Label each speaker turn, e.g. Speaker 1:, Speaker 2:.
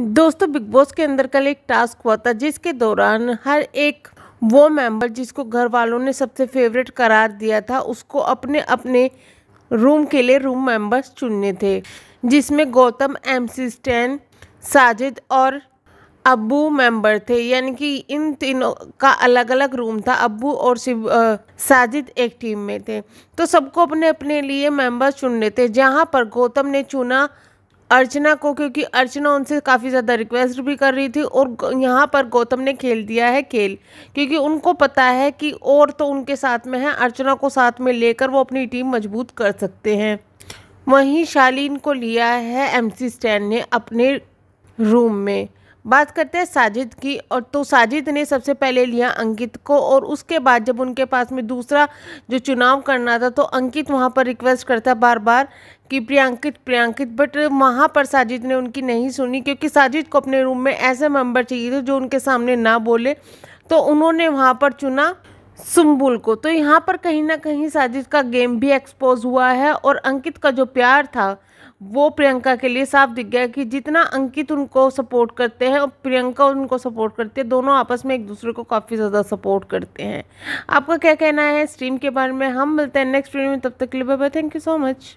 Speaker 1: दोस्तों big boss के अंदर कल एक टास्क हुआ था जिसके दौरान हर एक वो मेंबर जिसको घर वालों ने सबसे फेवरेट करार दिया था उसको अपने अपने रूम के लिए रूम मेंबर्स चुनने थे जिसमें Gautam M C Stan Sajid और अबू मेंबर थे यानी कि इन तीनों का अलग अलग रूम था अबू और शिव साजिद एक टीम में थे तो सबको अपने अपने लिए मेंबर चुनने थे जहाँ पर गौतम ने चुना अर्चना को क्योंकि अर्चना उनसे काफ़ी ज़्यादा रिक्वेस्ट भी कर रही थी और यहाँ पर गौतम ने खेल दिया है खेल क्योंकि उनको पता है कि और तो उनके साथ में है अर्चना को साथ में लेकर वो अपनी टीम मजबूत कर सकते हैं वहीं शालीन को लिया है एमसी स्टैन ने अपने रूम में बात करते हैं साजिद की और तो साजिद ने सबसे पहले लिया अंकित को और उसके बाद जब उनके पास में दूसरा जो चुनाव करना था तो अंकित वहाँ पर रिक्वेस्ट करता बार बार कि प्रियांकित प्रियांकित बट वहाँ पर साजिद ने उनकी नहीं सुनी क्योंकि साजिद को अपने रूम में ऐसे मेंबर चाहिए थे जो उनके सामने ना बोले तो उन्होंने वहाँ पर चुना सुम्बुल को तो यहाँ पर कहीं ना कहीं साजिद का गेम भी एक्सपोज हुआ है और अंकित का जो प्यार था वो प्रियंका के लिए साफ दिख गया कि जितना अंकित उनको सपोर्ट करते हैं और प्रियंका उनको सपोर्ट करती है दोनों आपस में एक दूसरे को काफ़ी ज़्यादा सपोर्ट करते हैं आपका क्या कहना है स्ट्रीम के बारे में हम मिलते हैं नेक्स्ट वीडियो में तब तक के लिए bye bye thank you so much